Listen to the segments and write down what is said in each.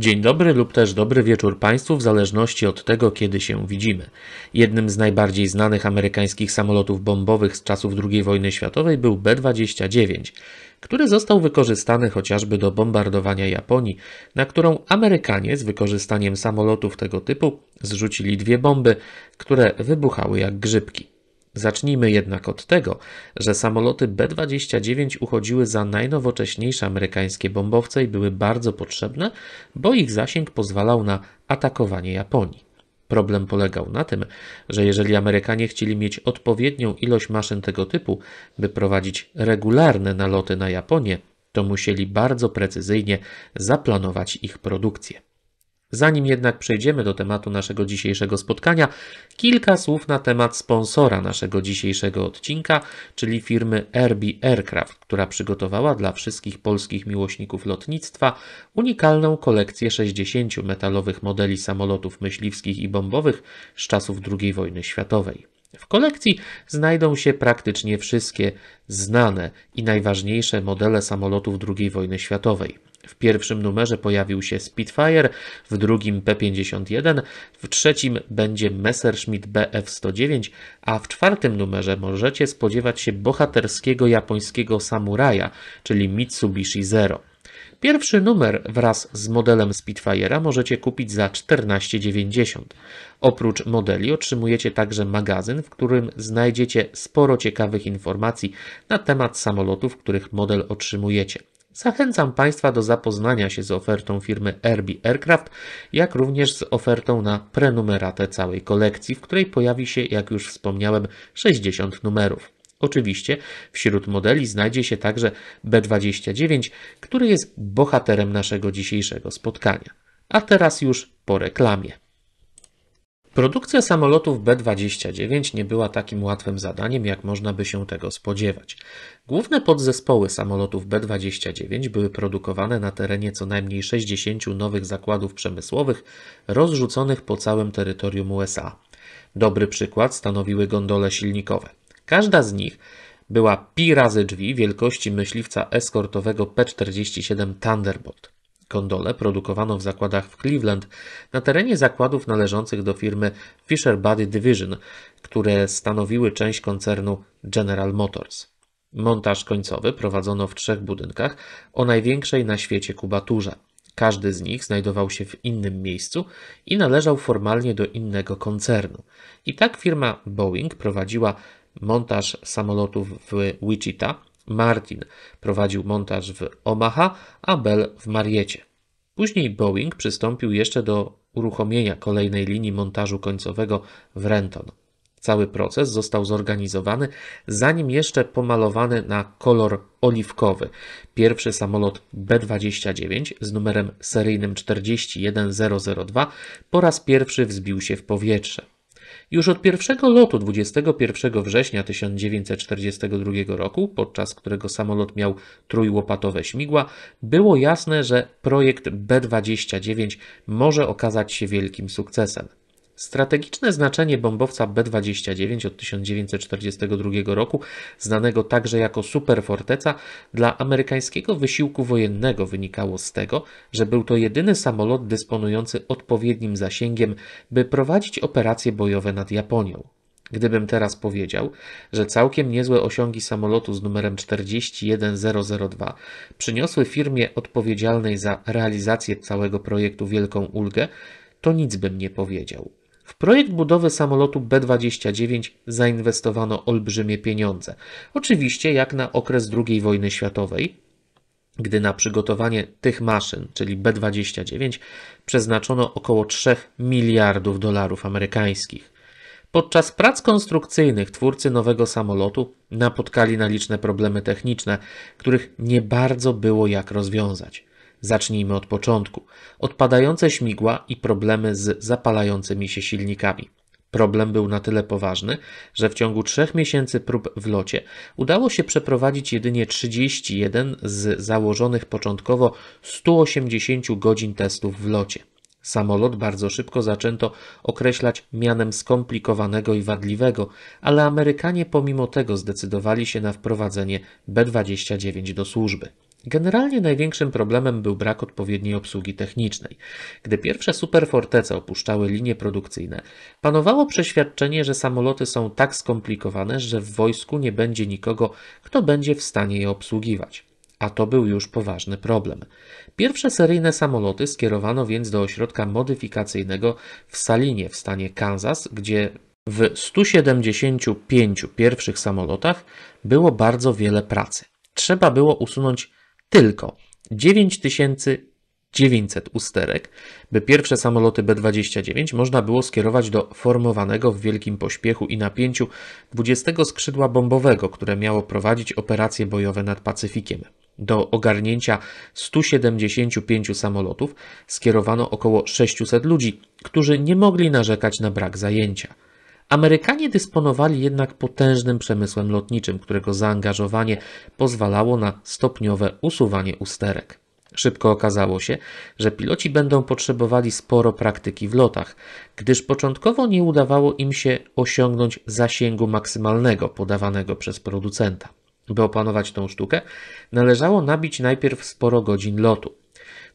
Dzień dobry lub też dobry wieczór Państwu, w zależności od tego, kiedy się widzimy. Jednym z najbardziej znanych amerykańskich samolotów bombowych z czasów II wojny światowej był B-29, który został wykorzystany chociażby do bombardowania Japonii, na którą Amerykanie z wykorzystaniem samolotów tego typu zrzucili dwie bomby, które wybuchały jak grzybki. Zacznijmy jednak od tego, że samoloty B-29 uchodziły za najnowocześniejsze amerykańskie bombowce i były bardzo potrzebne, bo ich zasięg pozwalał na atakowanie Japonii. Problem polegał na tym, że jeżeli Amerykanie chcieli mieć odpowiednią ilość maszyn tego typu, by prowadzić regularne naloty na Japonię, to musieli bardzo precyzyjnie zaplanować ich produkcję. Zanim jednak przejdziemy do tematu naszego dzisiejszego spotkania, kilka słów na temat sponsora naszego dzisiejszego odcinka, czyli firmy Airby Aircraft, która przygotowała dla wszystkich polskich miłośników lotnictwa unikalną kolekcję 60 metalowych modeli samolotów myśliwskich i bombowych z czasów II wojny światowej. W kolekcji znajdą się praktycznie wszystkie znane i najważniejsze modele samolotów II wojny światowej w pierwszym numerze pojawił się Spitfire, w drugim P51, w trzecim będzie Messerschmitt Bf109, a w czwartym numerze możecie spodziewać się bohaterskiego japońskiego samuraja, czyli Mitsubishi Zero. Pierwszy numer wraz z modelem Spitfire'a możecie kupić za 14,90. Oprócz modeli otrzymujecie także magazyn, w którym znajdziecie sporo ciekawych informacji na temat samolotów, których model otrzymujecie. Zachęcam Państwa do zapoznania się z ofertą firmy Airby Aircraft, jak również z ofertą na prenumeratę całej kolekcji, w której pojawi się, jak już wspomniałem, 60 numerów. Oczywiście wśród modeli znajdzie się także B29, który jest bohaterem naszego dzisiejszego spotkania. A teraz już po reklamie. Produkcja samolotów B-29 nie była takim łatwym zadaniem, jak można by się tego spodziewać. Główne podzespoły samolotów B-29 były produkowane na terenie co najmniej 60 nowych zakładów przemysłowych rozrzuconych po całym terytorium USA. Dobry przykład stanowiły gondole silnikowe. Każda z nich była pi razy drzwi wielkości myśliwca eskortowego P-47 Thunderbolt. Kondole produkowano w zakładach w Cleveland na terenie zakładów należących do firmy Fisher Body Division, które stanowiły część koncernu General Motors. Montaż końcowy prowadzono w trzech budynkach o największej na świecie kubaturze. Każdy z nich znajdował się w innym miejscu i należał formalnie do innego koncernu. I tak firma Boeing prowadziła montaż samolotów w Wichita, Martin prowadził montaż w Omaha, a Bell w Mariecie. Później Boeing przystąpił jeszcze do uruchomienia kolejnej linii montażu końcowego w Renton. Cały proces został zorganizowany, zanim jeszcze pomalowany na kolor oliwkowy. Pierwszy samolot B-29 z numerem seryjnym 41002 po raz pierwszy wzbił się w powietrze. Już od pierwszego lotu 21 września 1942 roku, podczas którego samolot miał trójłopatowe śmigła, było jasne, że projekt B-29 może okazać się wielkim sukcesem. Strategiczne znaczenie bombowca B-29 od 1942 roku, znanego także jako superforteca, dla amerykańskiego wysiłku wojennego wynikało z tego, że był to jedyny samolot dysponujący odpowiednim zasięgiem, by prowadzić operacje bojowe nad Japonią. Gdybym teraz powiedział, że całkiem niezłe osiągi samolotu z numerem 41002 przyniosły firmie odpowiedzialnej za realizację całego projektu wielką ulgę, to nic bym nie powiedział. W projekt budowy samolotu B-29 zainwestowano olbrzymie pieniądze. Oczywiście jak na okres II wojny światowej, gdy na przygotowanie tych maszyn, czyli B-29, przeznaczono około 3 miliardów dolarów amerykańskich. Podczas prac konstrukcyjnych twórcy nowego samolotu napotkali na liczne problemy techniczne, których nie bardzo było jak rozwiązać. Zacznijmy od początku. Odpadające śmigła i problemy z zapalającymi się silnikami. Problem był na tyle poważny, że w ciągu trzech miesięcy prób w locie udało się przeprowadzić jedynie 31 z założonych początkowo 180 godzin testów w locie. Samolot bardzo szybko zaczęto określać mianem skomplikowanego i wadliwego, ale Amerykanie pomimo tego zdecydowali się na wprowadzenie B-29 do służby. Generalnie największym problemem był brak odpowiedniej obsługi technicznej. Gdy pierwsze superfortece opuszczały linie produkcyjne, panowało przeświadczenie, że samoloty są tak skomplikowane, że w wojsku nie będzie nikogo, kto będzie w stanie je obsługiwać. A to był już poważny problem. Pierwsze seryjne samoloty skierowano więc do ośrodka modyfikacyjnego w Salinie w stanie Kansas, gdzie w 175 pierwszych samolotach było bardzo wiele pracy. Trzeba było usunąć tylko 9900 usterek, by pierwsze samoloty B-29 można było skierować do formowanego w wielkim pośpiechu i napięciu 20 skrzydła bombowego, które miało prowadzić operacje bojowe nad Pacyfikiem. Do ogarnięcia 175 samolotów skierowano około 600 ludzi, którzy nie mogli narzekać na brak zajęcia. Amerykanie dysponowali jednak potężnym przemysłem lotniczym, którego zaangażowanie pozwalało na stopniowe usuwanie usterek. Szybko okazało się, że piloci będą potrzebowali sporo praktyki w lotach, gdyż początkowo nie udawało im się osiągnąć zasięgu maksymalnego podawanego przez producenta. By opanować tą sztukę, należało nabić najpierw sporo godzin lotu.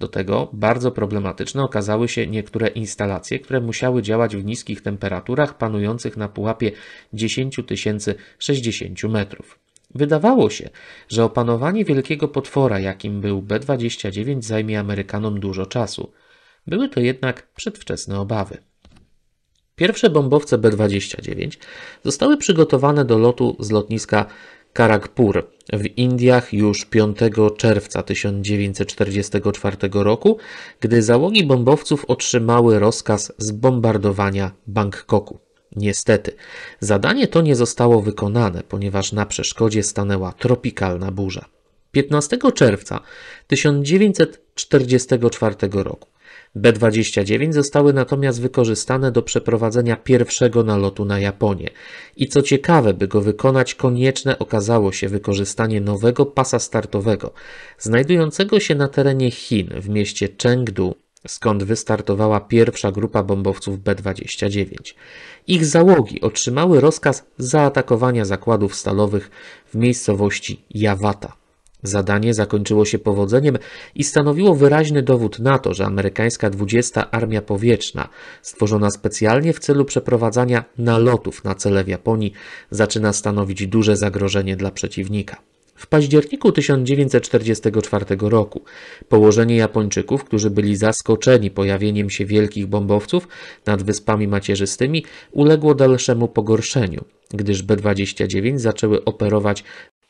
Do tego bardzo problematyczne okazały się niektóre instalacje, które musiały działać w niskich temperaturach panujących na pułapie 10 060 metrów. Wydawało się, że opanowanie wielkiego potwora, jakim był B-29, zajmie Amerykanom dużo czasu. Były to jednak przedwczesne obawy. Pierwsze bombowce B-29 zostały przygotowane do lotu z lotniska Karakpur w Indiach już 5 czerwca 1944 roku, gdy załogi bombowców otrzymały rozkaz zbombardowania Bangkoku. Niestety, zadanie to nie zostało wykonane, ponieważ na przeszkodzie stanęła tropikalna burza. 15 czerwca 1944 roku B-29 zostały natomiast wykorzystane do przeprowadzenia pierwszego nalotu na Japonię. I co ciekawe, by go wykonać, konieczne okazało się wykorzystanie nowego pasa startowego, znajdującego się na terenie Chin w mieście Chengdu skąd wystartowała pierwsza grupa bombowców B-29. Ich załogi otrzymały rozkaz zaatakowania zakładów stalowych w miejscowości Jawata. Zadanie zakończyło się powodzeniem i stanowiło wyraźny dowód na to, że amerykańska 20 Armia Powietrzna, stworzona specjalnie w celu przeprowadzania nalotów na cele w Japonii, zaczyna stanowić duże zagrożenie dla przeciwnika. W październiku 1944 roku położenie Japończyków, którzy byli zaskoczeni pojawieniem się wielkich bombowców nad Wyspami Macierzystymi, uległo dalszemu pogorszeniu, gdyż B-29 zaczęły operować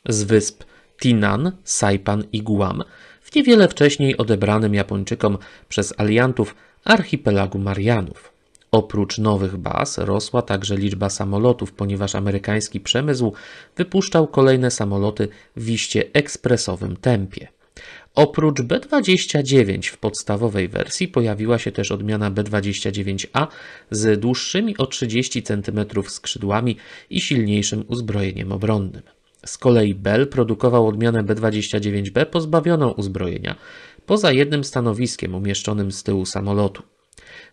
z wysp Tinan, Saipan i Guam w niewiele wcześniej odebranym Japończykom przez aliantów archipelagu Marianów. Oprócz nowych baz rosła także liczba samolotów, ponieważ amerykański przemysł wypuszczał kolejne samoloty w iście ekspresowym tempie. Oprócz B29 w podstawowej wersji pojawiła się też odmiana B29A z dłuższymi o 30 cm skrzydłami i silniejszym uzbrojeniem obronnym. Z kolei Bell produkował odmianę B-29B pozbawioną uzbrojenia, poza jednym stanowiskiem umieszczonym z tyłu samolotu.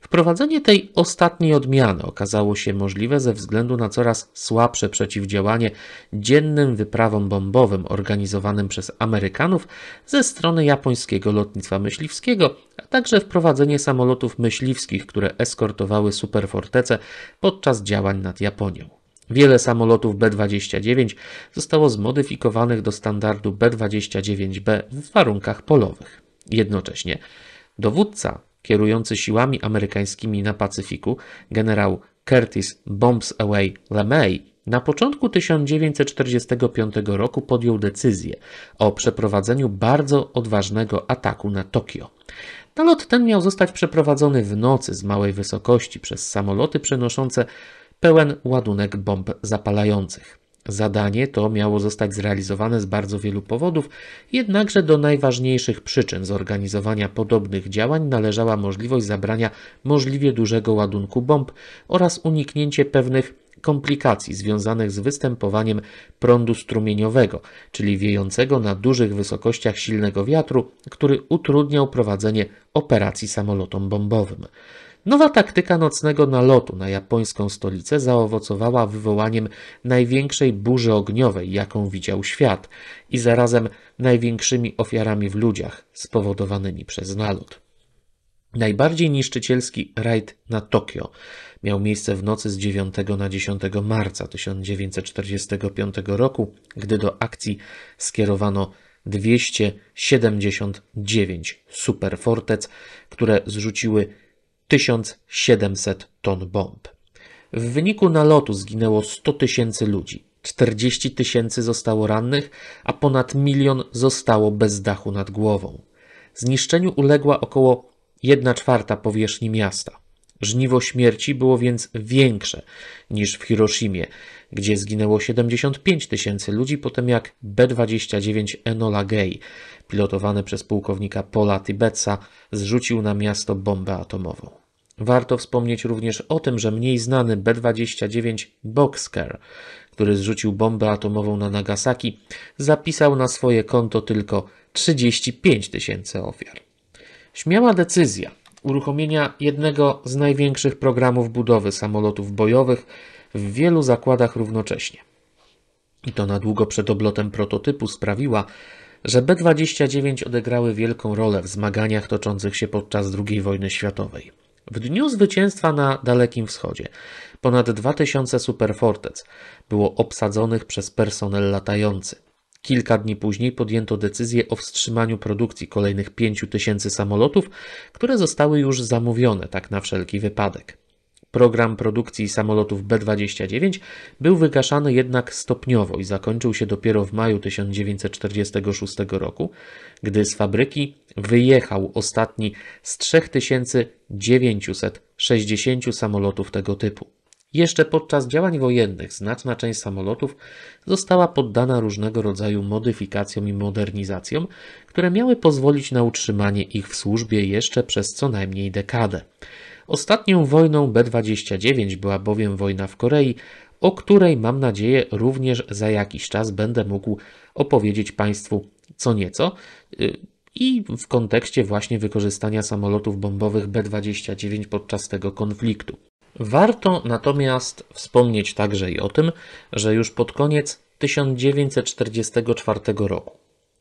Wprowadzenie tej ostatniej odmiany okazało się możliwe ze względu na coraz słabsze przeciwdziałanie dziennym wyprawom bombowym organizowanym przez Amerykanów ze strony japońskiego lotnictwa myśliwskiego, a także wprowadzenie samolotów myśliwskich, które eskortowały superfortece podczas działań nad Japonią. Wiele samolotów B-29 zostało zmodyfikowanych do standardu B-29B w warunkach polowych. Jednocześnie dowódca kierujący siłami amerykańskimi na Pacyfiku, generał Curtis Bombs Away LeMay, na początku 1945 roku podjął decyzję o przeprowadzeniu bardzo odważnego ataku na Tokio. Nalot ten miał zostać przeprowadzony w nocy z małej wysokości przez samoloty przenoszące pełen ładunek bomb zapalających. Zadanie to miało zostać zrealizowane z bardzo wielu powodów, jednakże do najważniejszych przyczyn zorganizowania podobnych działań należała możliwość zabrania możliwie dużego ładunku bomb oraz uniknięcie pewnych komplikacji związanych z występowaniem prądu strumieniowego, czyli wiejącego na dużych wysokościach silnego wiatru, który utrudniał prowadzenie operacji samolotom bombowym. Nowa taktyka nocnego nalotu na japońską stolicę zaowocowała wywołaniem największej burzy ogniowej, jaką widział świat, i zarazem największymi ofiarami w ludziach spowodowanymi przez nalot. Najbardziej niszczycielski rajd na Tokio miał miejsce w nocy z 9 na 10 marca 1945 roku, gdy do akcji skierowano 279 superfortec, które zrzuciły 1700 ton bomb. W wyniku nalotu zginęło 100 tysięcy ludzi, 40 tysięcy zostało rannych, a ponad milion zostało bez dachu nad głową. Zniszczeniu uległa około 1 czwarta powierzchni miasta. Żniwo śmierci było więc większe niż w Hiroshimie, gdzie zginęło 75 tysięcy ludzi po tym jak B-29 Enola Gay, pilotowany przez pułkownika Paula Tibetsa, zrzucił na miasto bombę atomową. Warto wspomnieć również o tym, że mniej znany B-29 Boxcar, który zrzucił bombę atomową na Nagasaki, zapisał na swoje konto tylko 35 tysięcy ofiar. Śmiała decyzja, uruchomienia jednego z największych programów budowy samolotów bojowych w wielu zakładach równocześnie. I to na długo przed oblotem prototypu sprawiła, że B-29 odegrały wielką rolę w zmaganiach toczących się podczas II wojny światowej. W dniu zwycięstwa na Dalekim Wschodzie ponad 2000 superfortec było obsadzonych przez personel latający. Kilka dni później podjęto decyzję o wstrzymaniu produkcji kolejnych 5 tysięcy samolotów, które zostały już zamówione, tak na wszelki wypadek. Program produkcji samolotów B-29 był wygaszany jednak stopniowo i zakończył się dopiero w maju 1946 roku, gdy z fabryki wyjechał ostatni z 3960 samolotów tego typu. Jeszcze podczas działań wojennych znaczna część samolotów została poddana różnego rodzaju modyfikacjom i modernizacjom, które miały pozwolić na utrzymanie ich w służbie jeszcze przez co najmniej dekadę. Ostatnią wojną B-29 była bowiem wojna w Korei, o której mam nadzieję również za jakiś czas będę mógł opowiedzieć Państwu co nieco y, i w kontekście właśnie wykorzystania samolotów bombowych B-29 podczas tego konfliktu. Warto natomiast wspomnieć także i o tym, że już pod koniec 1944 roku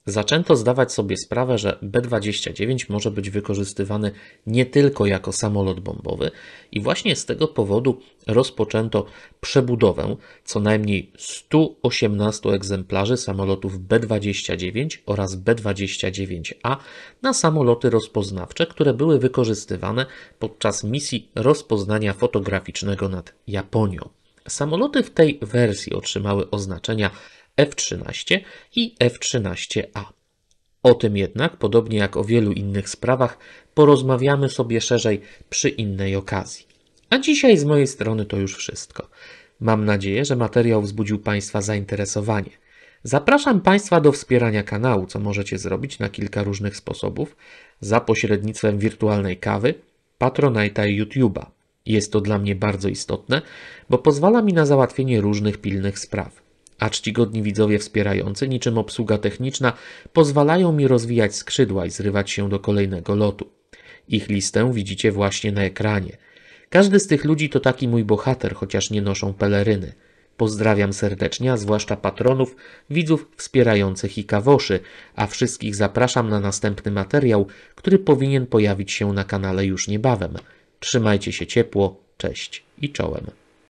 Zaczęto zdawać sobie sprawę, że B-29 może być wykorzystywany nie tylko jako samolot bombowy, i właśnie z tego powodu rozpoczęto przebudowę co najmniej 118 egzemplarzy samolotów B-29 oraz B-29A na samoloty rozpoznawcze, które były wykorzystywane podczas misji rozpoznania fotograficznego nad Japonią. Samoloty w tej wersji otrzymały oznaczenia F13 i F13A. O tym jednak, podobnie jak o wielu innych sprawach, porozmawiamy sobie szerzej przy innej okazji. A dzisiaj z mojej strony to już wszystko. Mam nadzieję, że materiał wzbudził Państwa zainteresowanie. Zapraszam Państwa do wspierania kanału, co możecie zrobić na kilka różnych sposobów za pośrednictwem wirtualnej kawy, patronajta i YouTube'a. Jest to dla mnie bardzo istotne, bo pozwala mi na załatwienie różnych pilnych spraw a czcigodni widzowie wspierający, niczym obsługa techniczna, pozwalają mi rozwijać skrzydła i zrywać się do kolejnego lotu. Ich listę widzicie właśnie na ekranie. Każdy z tych ludzi to taki mój bohater, chociaż nie noszą peleryny. Pozdrawiam serdecznie, a zwłaszcza patronów, widzów wspierających i kawoszy, a wszystkich zapraszam na następny materiał, który powinien pojawić się na kanale już niebawem. Trzymajcie się ciepło, cześć i czołem.